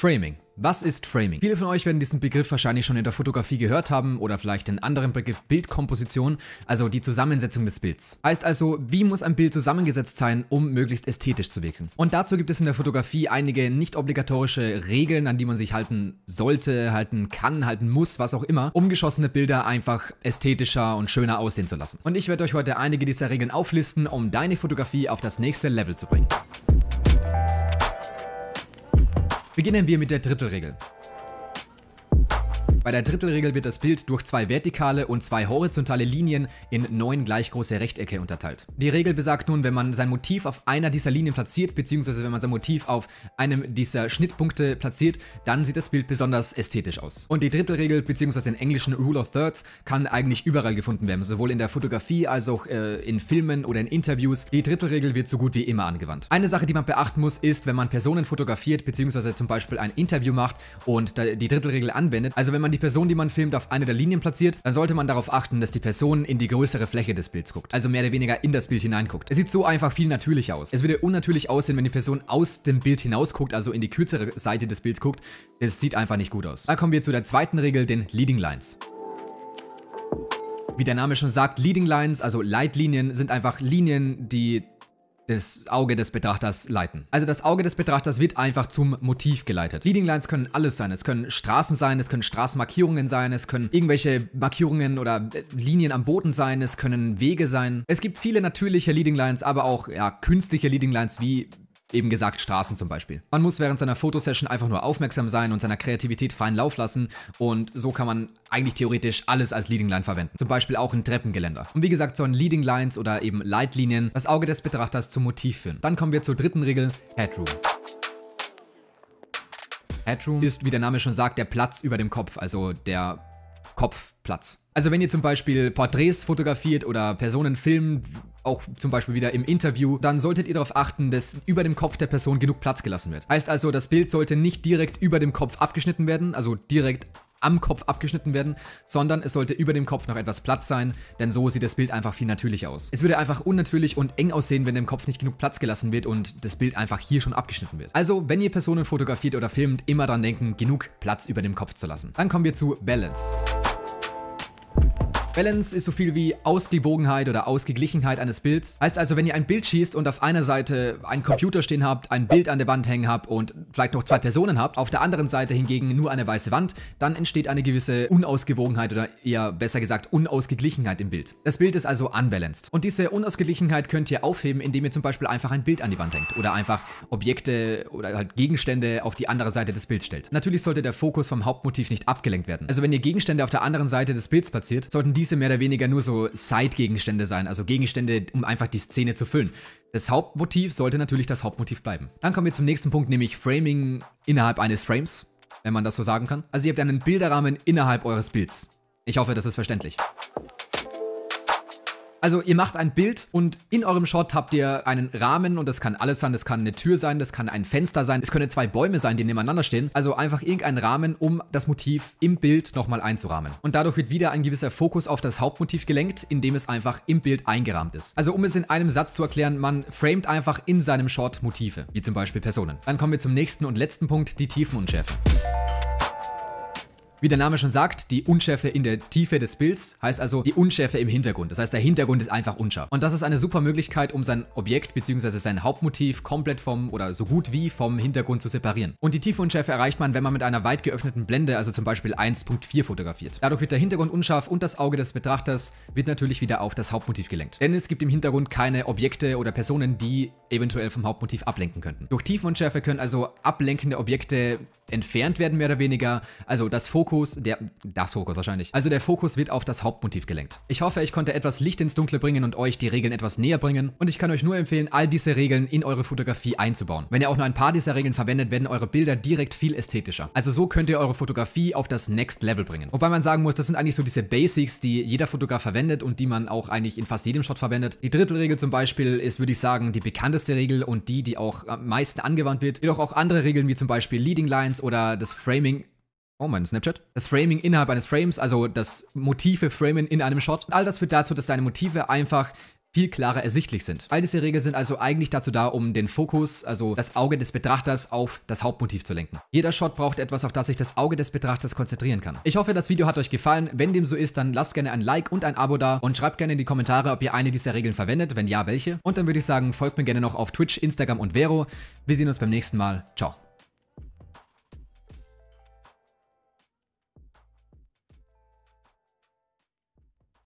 Framing. Was ist Framing? Viele von euch werden diesen Begriff wahrscheinlich schon in der Fotografie gehört haben oder vielleicht den anderen Begriff Bildkomposition, also die Zusammensetzung des Bilds. Heißt also, wie muss ein Bild zusammengesetzt sein, um möglichst ästhetisch zu wirken? Und dazu gibt es in der Fotografie einige nicht obligatorische Regeln, an die man sich halten sollte, halten kann, halten muss, was auch immer, um geschossene Bilder einfach ästhetischer und schöner aussehen zu lassen. Und ich werde euch heute einige dieser Regeln auflisten, um deine Fotografie auf das nächste Level zu bringen. Beginnen wir mit der Drittelregel. Bei der Drittelregel wird das Bild durch zwei vertikale und zwei horizontale Linien in neun gleich große Rechtecke unterteilt. Die Regel besagt nun, wenn man sein Motiv auf einer dieser Linien platziert, beziehungsweise wenn man sein Motiv auf einem dieser Schnittpunkte platziert, dann sieht das Bild besonders ästhetisch aus. Und die Drittelregel, beziehungsweise den englischen Rule of Thirds, kann eigentlich überall gefunden werden, sowohl in der Fotografie als auch äh, in Filmen oder in Interviews. Die Drittelregel wird so gut wie immer angewandt. Eine Sache, die man beachten muss, ist, wenn man Personen fotografiert, beziehungsweise zum Beispiel ein Interview macht und die Drittelregel anwendet, also wenn man man die Person, die man filmt, auf eine der Linien platziert, dann sollte man darauf achten, dass die Person in die größere Fläche des Bilds guckt. Also mehr oder weniger in das Bild hineinguckt. Es sieht so einfach viel natürlicher aus. Es würde unnatürlich aussehen, wenn die Person aus dem Bild hinaus guckt, also in die kürzere Seite des Bilds guckt. Es sieht einfach nicht gut aus. Da kommen wir zu der zweiten Regel, den Leading Lines. Wie der Name schon sagt, Leading Lines, also Leitlinien, sind einfach Linien, die das Auge des Betrachters leiten. Also das Auge des Betrachters wird einfach zum Motiv geleitet. Leading Lines können alles sein. Es können Straßen sein, es können Straßenmarkierungen sein, es können irgendwelche Markierungen oder äh, Linien am Boden sein, es können Wege sein. Es gibt viele natürliche Leading Lines, aber auch ja, künstliche Leading Lines wie Eben gesagt Straßen zum Beispiel. Man muss während seiner Fotosession einfach nur aufmerksam sein und seiner Kreativität freien Lauf lassen und so kann man eigentlich theoretisch alles als Leading Line verwenden. Zum Beispiel auch ein Treppengeländer. Und wie gesagt sollen Leading Lines oder eben Leitlinien das Auge des Betrachters zum Motiv führen. Dann kommen wir zur dritten Regel, Headroom. Headroom ist, wie der Name schon sagt, der Platz über dem Kopf, also der Kopfplatz. Also wenn ihr zum Beispiel Porträts fotografiert oder Personen filmt, auch zum Beispiel wieder im Interview, dann solltet ihr darauf achten, dass über dem Kopf der Person genug Platz gelassen wird. Heißt also, das Bild sollte nicht direkt über dem Kopf abgeschnitten werden, also direkt am Kopf abgeschnitten werden, sondern es sollte über dem Kopf noch etwas Platz sein, denn so sieht das Bild einfach viel natürlicher aus. Es würde einfach unnatürlich und eng aussehen, wenn dem Kopf nicht genug Platz gelassen wird und das Bild einfach hier schon abgeschnitten wird. Also, wenn ihr Personen fotografiert oder filmt, immer dran denken, genug Platz über dem Kopf zu lassen. Dann kommen wir zu Balance. Balance ist so viel wie Ausgewogenheit oder Ausgeglichenheit eines Bilds. Heißt also, wenn ihr ein Bild schießt und auf einer Seite einen Computer stehen habt, ein Bild an der Wand hängen habt und vielleicht noch zwei Personen habt, auf der anderen Seite hingegen nur eine weiße Wand, dann entsteht eine gewisse Unausgewogenheit oder eher besser gesagt Unausgeglichenheit im Bild. Das Bild ist also unbalanced. Und diese Unausgeglichenheit könnt ihr aufheben, indem ihr zum Beispiel einfach ein Bild an die Wand hängt oder einfach Objekte oder halt Gegenstände auf die andere Seite des Bilds stellt. Natürlich sollte der Fokus vom Hauptmotiv nicht abgelenkt werden. Also wenn ihr Gegenstände auf der anderen Seite des Bilds platziert, sollten die diese mehr oder weniger nur so Side-Gegenstände sein, also Gegenstände, um einfach die Szene zu füllen. Das Hauptmotiv sollte natürlich das Hauptmotiv bleiben. Dann kommen wir zum nächsten Punkt, nämlich Framing innerhalb eines Frames, wenn man das so sagen kann. Also ihr habt einen Bilderrahmen innerhalb eures Bilds. Ich hoffe, das ist verständlich. Also ihr macht ein Bild und in eurem Shot habt ihr einen Rahmen und das kann alles sein. Das kann eine Tür sein, das kann ein Fenster sein, es können zwei Bäume sein, die nebeneinander stehen. Also einfach irgendeinen Rahmen, um das Motiv im Bild nochmal einzurahmen. Und dadurch wird wieder ein gewisser Fokus auf das Hauptmotiv gelenkt, indem es einfach im Bild eingerahmt ist. Also um es in einem Satz zu erklären, man framet einfach in seinem Shot Motive, wie zum Beispiel Personen. Dann kommen wir zum nächsten und letzten Punkt, die Tiefenunschärfe. Wie der Name schon sagt, die Unschärfe in der Tiefe des Bilds heißt also die Unschärfe im Hintergrund. Das heißt, der Hintergrund ist einfach unscharf. Und das ist eine super Möglichkeit, um sein Objekt bzw. sein Hauptmotiv komplett vom oder so gut wie vom Hintergrund zu separieren. Und die tiefe Unschärfe erreicht man, wenn man mit einer weit geöffneten Blende, also zum Beispiel 1.4 fotografiert. Dadurch wird der Hintergrund unscharf und das Auge des Betrachters wird natürlich wieder auf das Hauptmotiv gelenkt. Denn es gibt im Hintergrund keine Objekte oder Personen, die eventuell vom Hauptmotiv ablenken könnten. Durch Tiefenunschärfe können also ablenkende Objekte entfernt werden, mehr oder weniger. Also das Fokus, der, das Fokus wahrscheinlich. Also der Fokus wird auf das Hauptmotiv gelenkt. Ich hoffe, ich konnte etwas Licht ins Dunkle bringen und euch die Regeln etwas näher bringen. Und ich kann euch nur empfehlen, all diese Regeln in eure Fotografie einzubauen. Wenn ihr auch nur ein paar dieser Regeln verwendet, werden eure Bilder direkt viel ästhetischer. Also so könnt ihr eure Fotografie auf das Next Level bringen. Wobei man sagen muss, das sind eigentlich so diese Basics, die jeder Fotograf verwendet und die man auch eigentlich in fast jedem Shot verwendet. Die Drittelregel zum Beispiel ist, würde ich sagen, die bekannteste Regel und die, die auch am meisten angewandt wird. Jedoch auch andere Regeln wie zum Beispiel Leading Lines oder das Framing Oh, mein Snapchat. Das Framing innerhalb eines Frames, also das Motive framen in einem Shot. All das führt dazu, dass deine Motive einfach viel klarer ersichtlich sind. All diese Regeln sind also eigentlich dazu da, um den Fokus, also das Auge des Betrachters, auf das Hauptmotiv zu lenken. Jeder Shot braucht etwas, auf das sich das Auge des Betrachters konzentrieren kann. Ich hoffe, das Video hat euch gefallen. Wenn dem so ist, dann lasst gerne ein Like und ein Abo da und schreibt gerne in die Kommentare, ob ihr eine dieser Regeln verwendet, wenn ja, welche. Und dann würde ich sagen, folgt mir gerne noch auf Twitch, Instagram und Vero. Wir sehen uns beim nächsten Mal. Ciao.